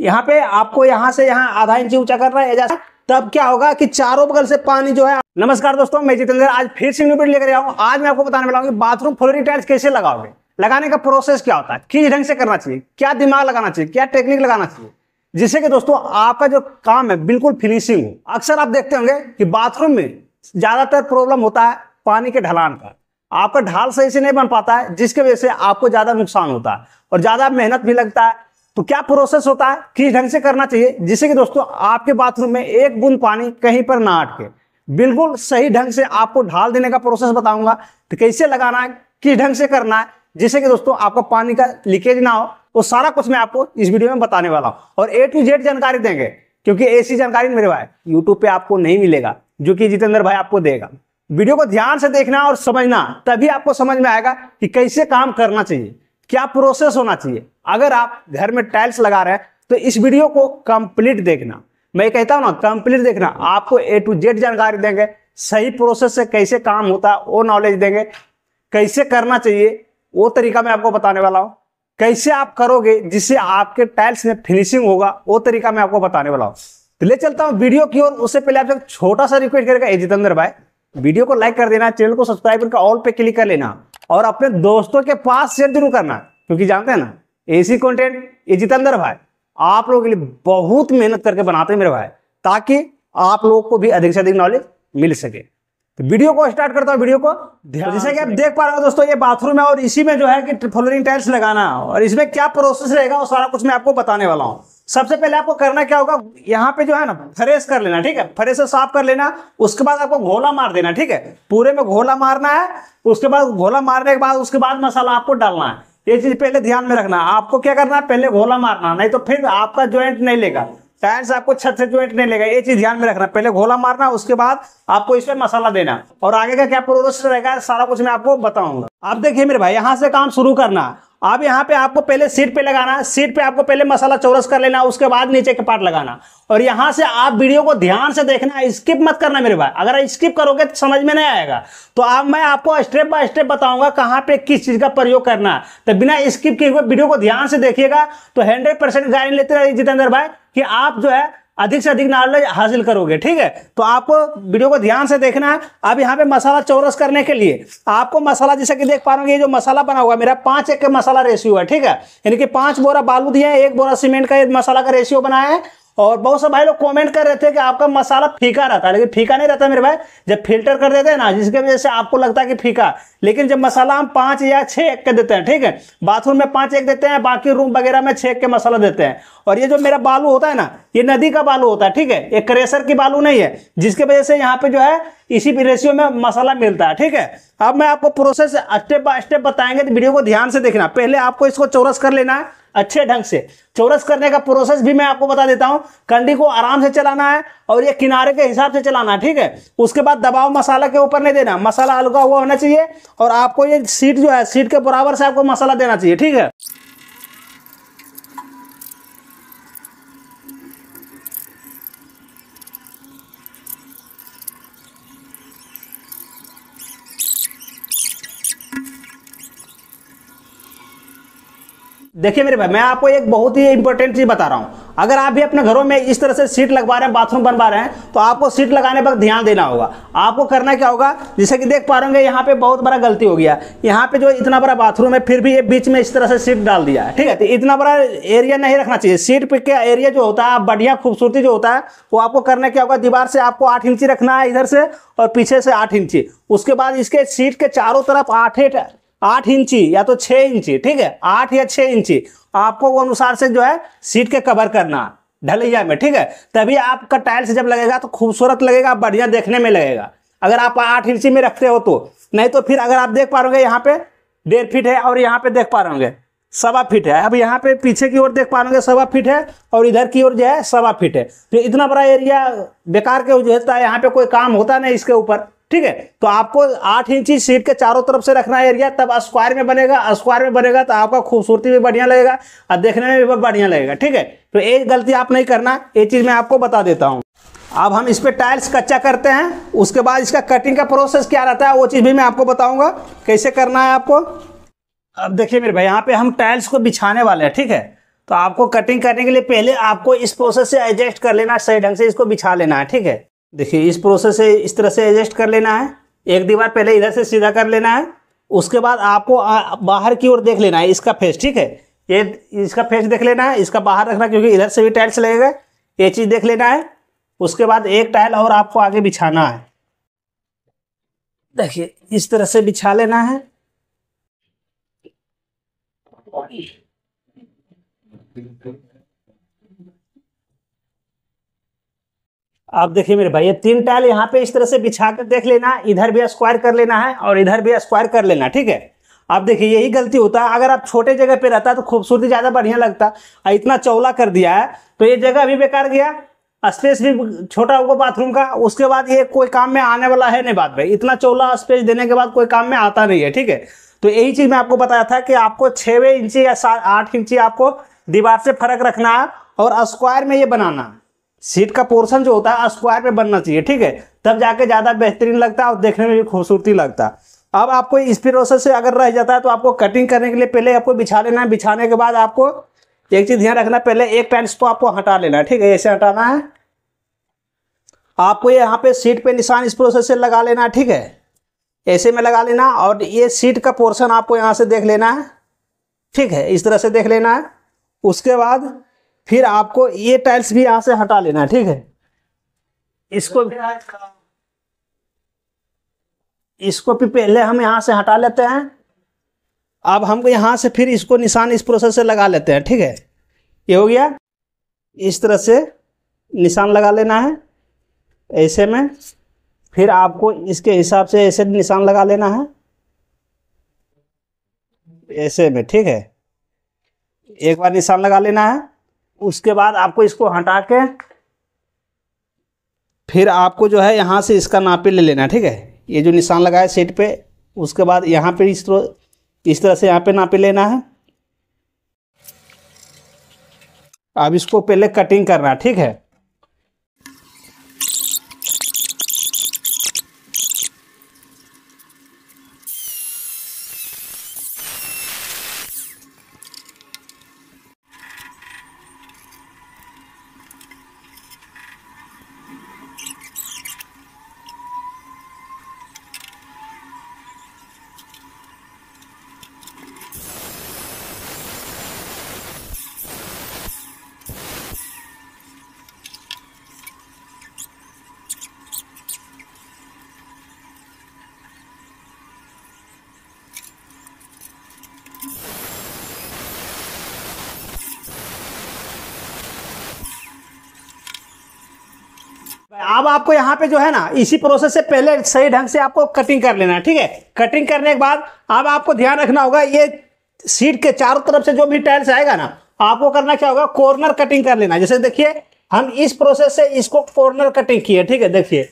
यहाँ पे आपको यहाँ से यहाँ आधा इंच ऊंचा कर रहा है जैसा तब क्या होगा कि चारों बगल से पानी जो है नमस्कार दोस्तों मैं जितेंद्र आज फिर से न्यूपीट लेकर आऊँ आज मैं आपको बताने वाला हूँ कि बाथरूम फ्लोरिंग टाइल्स कैसे लगाओगे लगाने का प्रोसेस क्या होता है किस ढंग से करना चाहिए क्या दिमाग लगाना चाहिए क्या टेक्निक लगाना चाहिए जिससे कि दोस्तों आपका जो काम है बिल्कुल फिनिशिंग हो अक्सर आप देखते होंगे कि बाथरूम में ज्यादातर प्रॉब्लम होता है पानी के ढलान का आपका ढाल सही से नहीं बन पाता है जिसके वजह से आपको ज्यादा नुकसान होता है और ज्यादा मेहनत भी लगता है तो क्या प्रोसेस होता है किस ढंग से करना चाहिए जिससे कि दोस्तों आपके बाथरूम में एक बूंद पानी कहीं पर ना अटके बिल्कुल सही ढंग से आपको ढाल देने का प्रोसेस बताऊंगा तो कैसे लगाना है किस ढंग से करना है जिससे कि दोस्तों आपका पानी का लीकेज ना हो वो सारा कुछ मैं आपको इस वीडियो में बताने वाला हूँ और ए टू जेड जानकारी देंगे क्योंकि ऐसी जानकारी मेरे भाई यूट्यूब पे आपको नहीं मिलेगा जो कि जितेंद्र भाई आपको देगा वीडियो को ध्यान से देखना और समझना तभी आपको समझ में आएगा कि कैसे काम करना चाहिए क्या प्रोसेस होना चाहिए अगर आप घर में टाइल्स लगा रहे हैं तो इस वीडियो को कंप्लीट देखना मैं कहता हूं ना कंप्लीट देखना आपको ए टू जेड जानकारी देंगे सही प्रोसेस से कैसे काम होता है वो नॉलेज देंगे कैसे करना चाहिए वो तरीका मैं आपको बताने वाला हूँ कैसे आप करोगे जिससे आपके टाइल्स में फिनिशिंग होगा वो तरीका मैं आपको बताने वाला हूँ तो ले चलता हूँ वीडियो की ओर उससे पहले आपसे छोटा सा रिक्वेस्ट करेगा जितेंद्र भाई वीडियो को लाइक कर देना चैनल को सब्सक्राइब करके ऑल पे क्लिक कर लेना और अपने दोस्तों के पास शेयर जरूर करना क्योंकि जानते हैं ना ऐसी कंटेंट ये जितेंद्र भाई आप लोगों के लिए बहुत मेहनत करके बनाते हैं मेरे भाई ताकि आप लोगों को भी अधिक से अधिक नॉलेज मिल सके तो वीडियो को स्टार्ट करता हूँ वीडियो को तो ध्यान जैसे कि आप देख पा रहे हो दोस्तों ये बाथरूम है और इसी में जो है कि फ्लोरिंग टाइल्स लगाना और इसमें क्या प्रोसेस रहेगा वो सारा कुछ मैं आपको बताने वाला हूँ सबसे पहले आपको करना क्या होगा यहाँ पे जो है ना फ्रेश कर लेना ठीक है फ्रेश से साफ कर लेना उसके बाद आपको घोला मार देना ठीक है पूरे में घोला मारना है उसके बाद घोला मारने के बाद उसके बाद मसाला आपको डालना है ये चीज पहले ध्यान में रखना आपको क्या करना है पहले घोला मारना नहीं तो फिर आपका ज्वाइंट नहीं लेगा टायर से आपको छत से ज्वाइंट नहीं लेगा ये चीज ध्यान में रखना पहले घोला मारना उसके बाद आपको इसमें मसाला देना और आगे का क्या प्रोसेस रहेगा सारा कुछ मैं आपको बताऊंगा आप देखिए मेरे भाई यहाँ से काम शुरू करना अब यहाँ पे आपको पहले सीट पे लगाना सीट पे आपको पहले मसाला चौरस कर लेना उसके बाद नीचे के पार्ट लगाना और यहाँ से आप वीडियो को ध्यान से देखना स्किप मत करना मेरे भाई अगर स्किप करोगे तो समझ में नहीं आएगा तो अब मैं आपको स्टेप बाय स्टेप बताऊंगा कहाँ पे किस चीज़ का प्रयोग करना है तो बिना स्किप किए वीडियो को ध्यान से देखिएगा तो हंड्रेड परसेंट गारंटी लेते रहिए जितेंद्र भाई कि आप जो है अधिक से अधिक नॉलेज हासिल करोगे ठीक है तो आपको वीडियो को ध्यान से देखना है अब यहाँ पे मसाला चौरस करने के लिए आपको मसाला जैसे कि देख पा रहे जो मसाला बना हुआ है मेरा पांच एक का मसाला रेशियो है ठीक है यानी कि पांच बोरा बालू दिया है एक बोरा सीमेंट का मसाला का रेशियो बनाया है और बहुत से भाई लोग कमेंट कर रहे थे कि आपका मसाला फीका रहता है लेकिन फीका नहीं रहता मेरे भाई जब फिल्टर कर देते हैं ना जिसके वजह से आपको लगता है कि फीका लेकिन जब मसाला हम पाँच या छः एक के देते हैं ठीक है बाथरूम में पाँच एक देते हैं बाकी रूम वगैरह में छः के मसाला देते हैं और ये जो मेरा बालू होता है ना ये नदी का बालू होता है ठीक है ये क्रेशर की बालू नहीं है जिसकी वजह से यहाँ पे जो है इसी रेशियो में मसाला मिलता है ठीक है अब मैं आपको प्रोसेस स्टेप बाय स्टेप बताएंगे तो वीडियो को ध्यान से देखना पहले आपको इसको चौरस कर लेना है अच्छे ढंग से चौरस करने का प्रोसेस भी मैं आपको बता देता हूं कंडी को आराम से चलाना है और ये किनारे के हिसाब से चलाना है ठीक है उसके बाद दबाव मसाला के ऊपर नहीं देना मसाला हल्का हुआ होना चाहिए और आपको ये सीट जो है सीट के बराबर से आपको मसाला देना चाहिए ठीक है देखिए मेरे भाई मैं आपको एक बहुत ही इंपॉर्टेंट चीज बता रहा हूँ अगर आप भी अपने घरों में इस तरह से सीट लगवा रहे हैं बाथरूम बनवा रहे हैं तो आपको सीट लगाने पर ध्यान देना होगा आपको करना क्या होगा जैसे कि देख पा रहे होंगे यहाँ पे बहुत बड़ा गलती हो गया यहाँ पे जो इतना बड़ा बाथरूम है फिर भी ये बीच में इस तरह से सीट डाल दिया है ठीक है तो इतना बड़ा एरिया नहीं रखना चाहिए सीट का एरिया जो होता है बढ़िया खूबसूरती जो होता है वो आपको करना क्या होगा दीवार से आपको आठ इंची रखना है इधर से और पीछे से आठ इंची उसके बाद इसके सीट के चारों तरफ आठ आठ इंची या तो छः इंची ठीक है आठ या छः इंची आपको वो अनुसार से जो है सीट के कवर करना ढलैया में ठीक है तभी आपका टाइल्स जब लगेगा तो खूबसूरत लगेगा बढ़िया देखने में लगेगा अगर आप आठ इंची में रखते हो तो नहीं तो फिर अगर आप देख पा रहे यहाँ पे डेढ़ फीट है और यहाँ पे देख पा रहे सवा फीट है अब यहाँ पे पीछे की ओर देख पा रहे सवा फीट है और इधर की ओर जो है सवा फीट है तो इतना बड़ा एरिया बेकार के होता है यहाँ पे कोई काम होता नहीं इसके ऊपर ठीक है तो आपको आठ इंची सीट के चारों तरफ से रखना है एरिया तब स्क्वायर में बनेगा स्क्वायर में बनेगा तो आपका खूबसूरती भी बढ़िया लगेगा और देखने में भी बढ़िया लगेगा ठीक है तो ये गलती आप नहीं करना ये चीज़ मैं आपको बता देता हूँ अब हम इस पर टाइल्स कच्चा करते हैं उसके बाद इसका कटिंग का प्रोसेस क्या रहता है वो चीज़ भी मैं आपको बताऊंगा कैसे करना है आपको अब देखिए मेरे भाई यहाँ पे हम टाइल्स को बिछाने वाले हैं ठीक है तो आपको कटिंग करने के लिए पहले आपको इस प्रोसेस से एडजस्ट कर लेना सही ढंग से इसको बिछा लेना है ठीक है देखिए इस प्रोसेस से इस तरह से एडजस्ट कर लेना है एक दीवार पहले इधर से सीधा कर लेना है उसके बाद आपको बाहर की ओर देख लेना है इसका फेस ठीक है ये इसका फेस देख लेना है इसका बाहर रखना क्योंकि इधर से भी टाइल्स लगेगा ये चीज़ देख लेना है उसके बाद एक टाइल और आपको आगे बिछाना है देखिए इस तरह से बिछा लेना है Thank you. अब देखिए मेरे भाई ये तीन टाइल यहाँ पे इस तरह से बिछा कर देख लेना इधर भी स्क्वायर कर लेना है और इधर भी स्क्वायर कर लेना ठीक है आप देखिए यही गलती होता है अगर आप छोटे जगह पे रहता तो खूबसूरती ज़्यादा बढ़िया लगता और इतना चौला कर दिया है तो ये जगह भी बेकार गया स्पेस भी छोटा होगा बाथरूम का उसके बाद ये कोई काम में आने वाला है नहीं बात भाई इतना चौला स्पेस देने के बाद कोई काम में आता नहीं है ठीक है तो यही चीज़ मैं आपको बताया था कि आपको छः इंची या सात आठ इंची आपको दीवार से फर्क रखना है और स्क्वायर में ये बनाना है सीट का पोर्शन जो होता है स्क्वायर पे बनना चाहिए ठीक है तब जाके ज़्यादा बेहतरीन लगता है और देखने में भी खूबसूरती लगता है अब आपको इस प्रोसेस से अगर रह जाता है तो आपको कटिंग करने के लिए पहले आपको बिछा लेना है बिछाने के बाद आपको एक चीज़ ध्यान रखना पहले एक टाइल्स तो आपको हटा लेना है ठीक है ऐसे हटाना है आपको यहाँ पे सीट पे निशान इस प्रोसेस से लगा लेना है ठीक है ऐसे में लगा लेना और ये सीट का पोर्शन आपको यहाँ से देख लेना है ठीक है इस तरह से देख लेना है उसके बाद फिर आपको ये टाइल्स भी यहाँ से हटा लेना है ठीक है इसको इसको भी पहले हम यहाँ से हटा लेते हैं अब हम यहाँ से फिर इसको निशान इस प्रोसेस से लगा लेते हैं ठीक है ये हो गया इस तरह से निशान लगा लेना है ऐसे में फिर आपको इसके हिसाब से ऐसे निशान लगा लेना है ऐसे में ठीक है एक बार निशान लगा लेना है उसके बाद आपको इसको हटा के फिर आपको जो है यहाँ से इसका नापी ले लेना ठीक है ये जो निशान लगा है सेट पे उसके बाद यहाँ पे इस तरह इस तरह से यहाँ पे नापी लेना है अब इसको पहले कटिंग करना ठीक है अब आपको यहाँ पे जो है ना इसी प्रोसेस से पहले सही ढंग से आपको कटिंग कर लेना है ठीक है कटिंग करने के बाद अब आपको ध्यान रखना होगा ये सीट के चारों तरफ से जो भी टाइल्स आएगा ना आपको करना क्या होगा कॉर्नर कटिंग कर लेना जैसे देखिए हम इस प्रोसेस से इसको कॉर्नर कटिंग किए ठीक है देखिए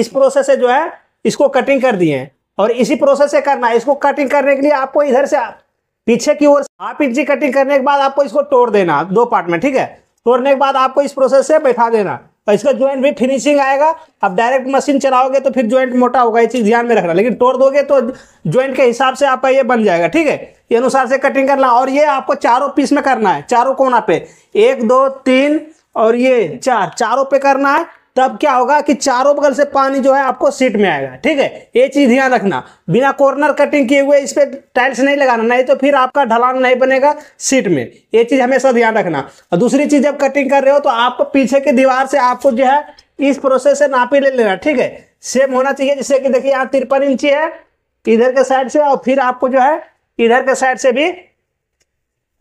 इस प्रोसेस से जो है इसको कटिंग कर दिए और इसी प्रोसेस से करना है इसको कटिंग करने के लिए आपको इधर से पीछे की ओर हाफ इंची कटिंग करने के बाद आपको इसको तोड़ देना दो पार्ट में ठीक है तोड़ने के बाद आपको इस प्रोसेस से बैठा देना और इसका ज्वाइंट भी फिनिशिंग आएगा आप डायरेक्ट मशीन चलाओगे तो फिर ज्वाइंट मोटा होगा ये चीज़ ध्यान में रखना लेकिन तोड़ दोगे तो ज्वाइंट के हिसाब से आपका ये बन जाएगा ठीक है ये अनुसार से कटिंग करना और ये आपको चारों पीस में करना है चारों कोना पे एक दो तीन और ये चार चारों पे करना है तब क्या होगा कि चारों बगल से पानी जो है आपको सीट में आएगा ठीक है ये चीज ध्यान रखना बिना कॉर्नर कटिंग किए हुए इस पर टाइल्स नहीं लगाना नहीं तो फिर आपका ढलान नहीं बनेगा सीट में ये चीज हमेशा ध्यान रखना और दूसरी चीज जब कटिंग कर रहे हो तो आपको पीछे की दीवार से आपको जो है इस प्रोसेस से नापी ले लेना ठीक है सेम होना चाहिए जिससे कि देखिए यहाँ तिरपन इंची है इधर के साइड से और फिर आपको जो है इधर के साइड से भी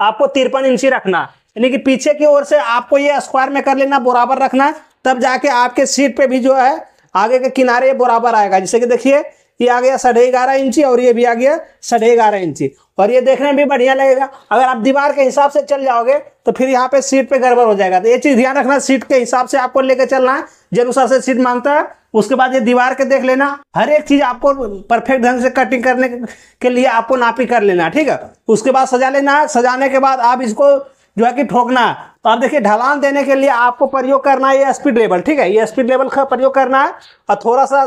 आपको तिरपन इंची रखना यानी कि पीछे की ओर से आपको ये स्क्वायर में कर लेना बराबर रखना तब जाके आपके सीट पे भी जो है आगे के किनारे बराबर आएगा जैसे कि देखिए ये आ गया साढ़े ग्यारह इंची और ये भी आ गया साढ़े ग्यारह इंची और ये देखने में भी बढ़िया लगेगा अगर आप दीवार के हिसाब से चल जाओगे तो फिर यहाँ पे सीट पे गड़बड़ हो जाएगा तो ये चीज़ ध्यान रखना सीट के हिसाब से आपको लेकर चलना है जनुसार से सीट मांगता है उसके बाद ये दीवार के देख लेना हर एक चीज़ आपको परफेक्ट ढंग से कटिंग करने के लिए आपको नापी कर लेना ठीक है उसके बाद सजा लेना है सजाने के बाद आप इसको जो है कि ठोकना तो आप देखिए ढलान देने के लिए आपको प्रयोग करना है ये स्पीड लेवल ठीक है ये स्पीड लेवल का प्रयोग करना है और थोड़ा सा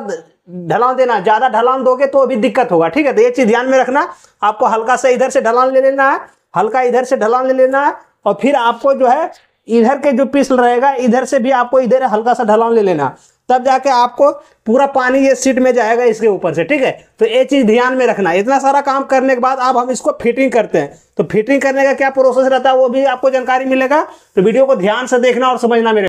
ढलान देना ज़्यादा ढलान दोगे तो अभी दिक्कत होगा ठीक है तो ये चीज़ ध्यान में रखना आपको हल्का सा इधर से ढलान ले लेना है हल्का इधर से ढलान ले लेना है और फिर आपको जो है इधर के जो पीस रहेगा इधर से भी आपको इधर हल्का सा ढलान ले लेना तब जाके आपको पूरा पानी ये सीट में जाएगा इसके ऊपर से ठीक है तो ये चीज़ ध्यान में रखना इतना सारा काम करने के बाद अब हम इसको फिटिंग करते हैं तो फिटिंग करने का क्या प्रोसेस रहता है वो भी आपको जानकारी मिलेगा तो वीडियो को ध्यान से देखना और समझना मेरे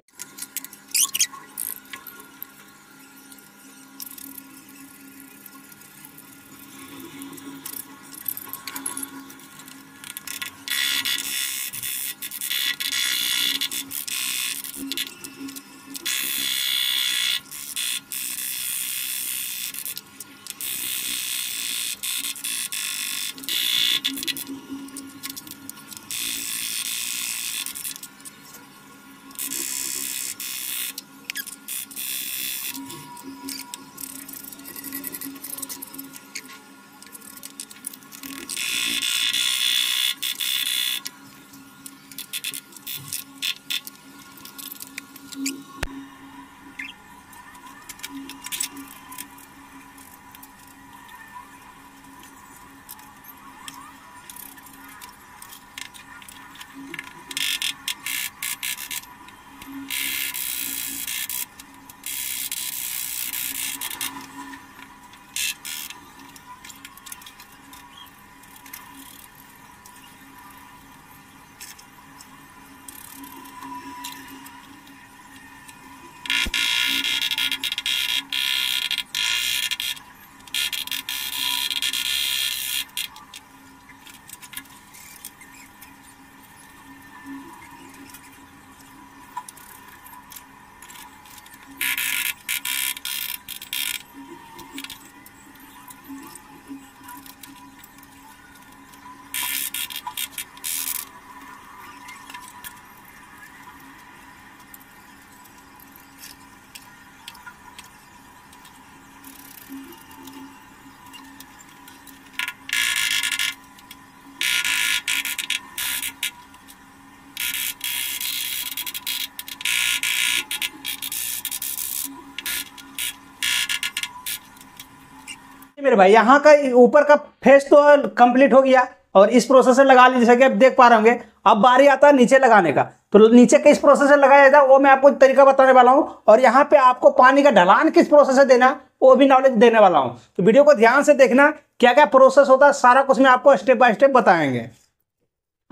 मेरे भाई यहाँ का ऊपर का फेस तो कंप्लीट हो गया और इस प्रोसेसर लगा लीजिए जैसे कि आप देख पा रहे होंगे अब बारी आता है नीचे लगाने का तो नीचे किस प्रोसेस से लगाया जाता है वो मैं आपको तरीका बताने वाला हूँ और यहाँ पे आपको पानी का ढलान किस प्रोसेस से देना वो भी नॉलेज देने वाला हूँ तो वीडियो को ध्यान से देखना क्या क्या प्रोसेस होता है सारा कुछ मैं आपको स्टेप बाय स्टेप बताएंगे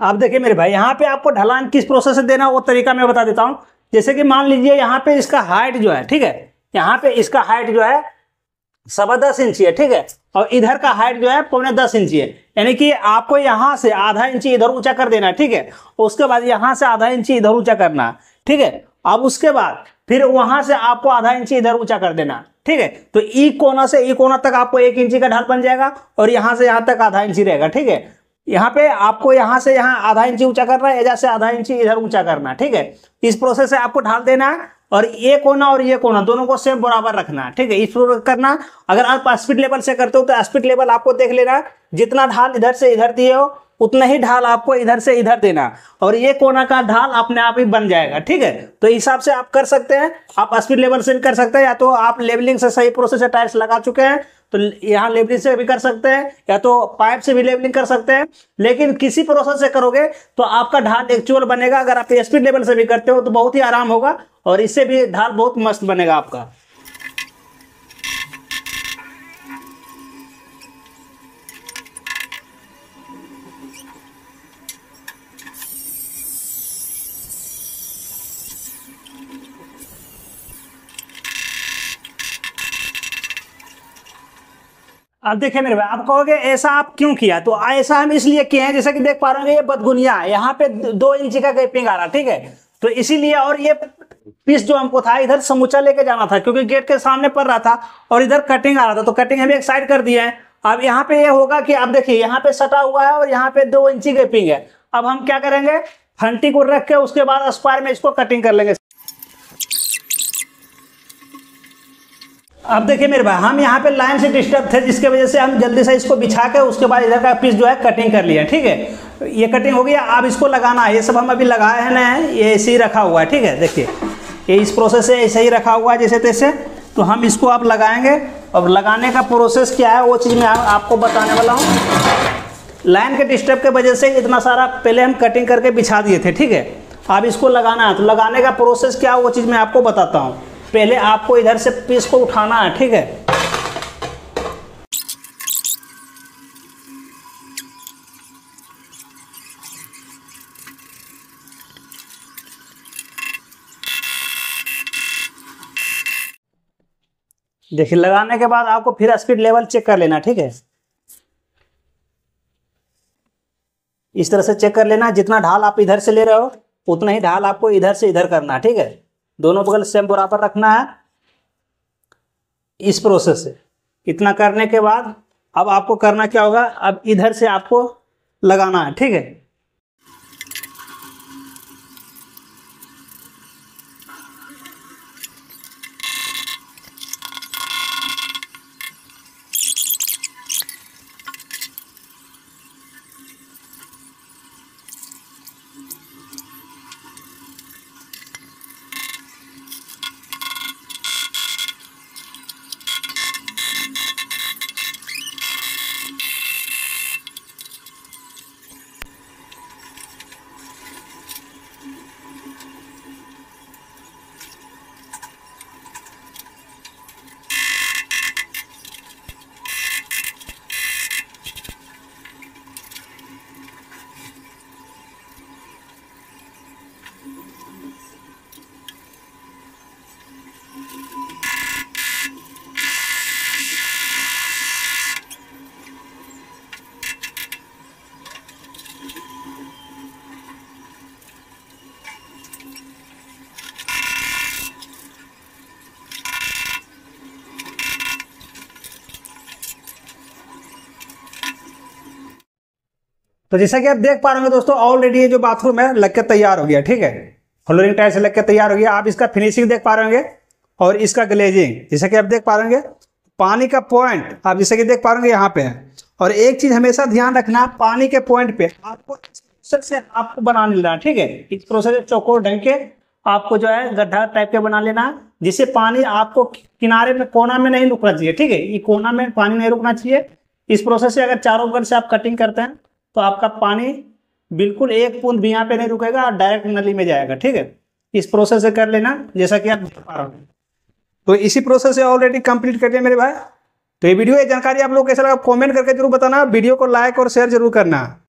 आप देखिए मेरे भाई यहाँ पे आपको ढलान किस प्रोसेस से देना वो तरीका मैं बता देता हूँ जैसे कि मान लीजिए यहाँ पे इसका हाइट जो है ठीक है यहाँ पे इसका हाइट जो है सवा दस इंच है ठीक है और इधर का हाइट जो है पौने दस इंच है यानी कि आपको यहाँ से आधा इंची इधर ऊंचा कर देना ठीक है उसके बाद यहाँ से आधा इंची इधर ऊंचा करना ठीक है अब उसके बाद फिर वहां से आपको आधा इंची इधर ऊंचा कर देना ठीक है तो ई कोना से ई कोना तक आपको एक इंची का ढाल बन जाएगा और यहां से यहां तक आधा इंची रहेगा ठीक है यहाँ पे आपको यहाँ से यहाँ आधा इंची ऊंचा करना है एजा से आधा इंची इधर ऊंचा करना ठीक है इस प्रोसेस से आपको ढाल देना है और ये कोना और ये कोना दोनों को सेम बराबर रखना ठीक है इस करना अगर आप स्पीड लेवल से करते हो तो स्पीड लेवल आपको देख लेना जितना ढाल इधर से इधर दिए हो उतना ही ढाल आपको इधर से इधर देना और ये कोना का ढाल अपने आप ही बन जाएगा ठीक है तो हिसाब से आप कर सकते हैं आप स्पीड लेवल से कर सकते हैं या तो आप लेवलिंग से सही प्रोसेस से टायर्स लगा चुके हैं तो यहाँ लेबलिंग से भी कर सकते हैं या तो पाइप से भी लेबलिंग कर सकते हैं लेकिन किसी प्रोसेस से करोगे तो आपका ढाल एक्चुअल बनेगा अगर आप स्पीड लेवल से भी करते हो तो बहुत ही आराम होगा और इससे भी ढाल बहुत मस्त बनेगा आपका अब देखिए मेरे भाई आप कहोगे ऐसा आप क्यों किया तो ऐसा हम इसलिए किए हैं जैसा कि देख पा रहे हैं ये बदगुनिया है यहाँ पे दो इंच का गैपिंग आ रहा ठीक है तो इसीलिए और ये पीस जो हमको था इधर समूचा लेके जाना था क्योंकि गेट के सामने पड़ रहा था और इधर कटिंग आ रहा था तो कटिंग हम एक साइड कर दिए हैं अब यहाँ पे ये यह होगा कि आप देखिए यहाँ पे सटा हुआ है और यहाँ पे दो इंची गैपिंग है अब हम क्या करेंगे फंटी को रख के उसके बाद स्क्वायर में इसको कटिंग कर लेंगे अब देखिए मेरे भाई हम यहाँ पे लाइन से डिस्टर्ब थे जिसके वजह से हम जल्दी से इसको बिछा के उसके बाद इधर का पीस जो है कटिंग कर लिया ठीक है ये कटिंग हो गया अब इसको लगाना है ये सब हम अभी लगाए हैं ना ये ऐसे ही रखा हुआ है ठीक है देखिए ये इस प्रोसेस से ऐसे ही रखा हुआ है जैसे तैसे तो हम इसको आप लगाएंगे और लगाने का प्रोसेस क्या है वो चीज़ मैं आप, आपको बताने वाला हूँ लाइन के डिस्टर्ब के वजह से इतना सारा पहले हम कटिंग करके बिछा दिए थे ठीक है अब इसको लगाना है तो लगाने का प्रोसेस क्या है वो चीज़ मैं आपको बताता हूँ पहले आपको इधर से पीस को उठाना है ठीक है देखिए लगाने के बाद आपको फिर स्पीड लेवल चेक कर लेना ठीक है इस तरह से चेक कर लेना जितना ढाल आप इधर से ले रहे हो उतना ही ढाल आपको इधर से इधर करना ठीक है दोनों बगल सेम बराबर रखना है इस प्रोसेस से इतना करने के बाद अब आपको करना क्या होगा अब इधर से आपको लगाना है ठीक है तो जैसा कि आप देख पा रहे हो दोस्तों ऑलरेडी ये जो बाथरूम है लग के तैयार हो गया ठीक है फ्लोरिंग टाइल्स से लग के तैयार हो गया आप इसका फिनिशिंग देख पा रहे होंगे और इसका ग्लेजिंग जैसा कि आप देख पा रहे होंगे पानी का पॉइंट आप जैसे कि देख पा रहे होंगे यहाँ पे है और एक चीज हमेशा ध्यान रखना पानी के पॉइंट पे आपको से आपको बना लेना है ठीक है इस प्रोसेस से चौकोर ढंग के आपको जो है गड्ढा टाइप के बना लेना है जिससे पानी आपको किनारे में कोना में नहीं रुकना चाहिए ठीक है ये कोना में पानी नहीं रुकना चाहिए इस प्रोसेस से अगर चारों ओर से आप कटिंग करते हैं तो आपका पानी बिल्कुल एक बूंद भी यहाँ पे नहीं रुकेगा और डायरेक्ट नली में जाएगा ठीक है इस प्रोसेस से कर लेना जैसा कि आप देख पा रहे हो तो इसी प्रोसेस से ऑलरेडी कंप्लीट कर लिया मेरे भाई तो ये वीडियो ये जानकारी आप लोग कैसा लगा कमेंट करके जरूर बताना वीडियो को लाइक और शेयर जरूर करना